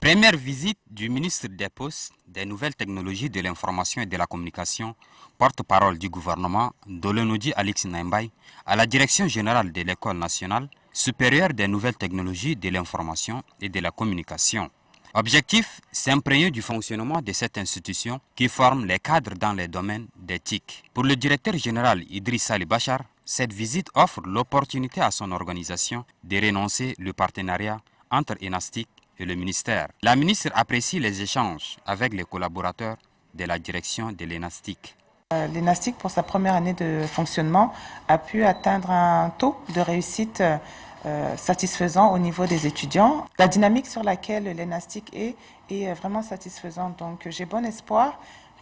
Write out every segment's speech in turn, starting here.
Première visite du ministre des Postes, des Nouvelles Technologies de l'Information et de la Communication, porte-parole du gouvernement, Dolonodi Alix Naimbay, à la Direction Générale de l'École Nationale Supérieure des Nouvelles Technologies de l'Information et de la Communication. Objectif, s'imprégner du fonctionnement de cette institution qui forme les cadres dans les domaines d'éthique. Pour le directeur général Idriss Ali Bachar, cette visite offre l'opportunité à son organisation de renoncer le partenariat entre Enastic le ministère. La ministre apprécie les échanges avec les collaborateurs de la direction de l'ENASTIC. Euh, L'ENASTIC, pour sa première année de fonctionnement, a pu atteindre un taux de réussite euh, satisfaisant au niveau des étudiants. La dynamique sur laquelle l'ENASTIC est est euh, vraiment satisfaisante, donc j'ai bon espoir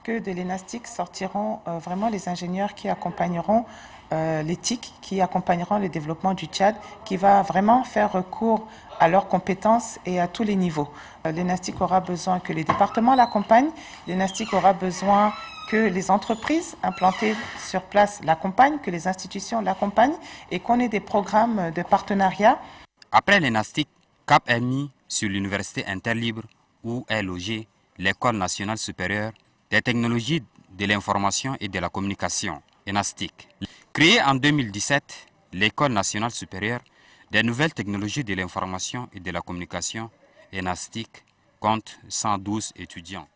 que de l'ENASTIC sortiront euh, vraiment les ingénieurs qui accompagneront euh, l'éthique, qui accompagneront le développement du Tchad, qui va vraiment faire recours à leurs compétences et à tous les niveaux. Euh, L'ENASTIC aura besoin que les départements l'accompagnent, l'ENASTIC aura besoin que les entreprises implantées sur place l'accompagnent, que les institutions l'accompagnent et qu'on ait des programmes de partenariat. Après l'ENASTIC, Cap est mis sur l'université interlibre où est logée l'École nationale supérieure des technologies de l'information et de la communication, ENASTIC. Créée en 2017, l'École nationale supérieure des nouvelles technologies de l'information et de la communication, ENASTIC, compte 112 étudiants.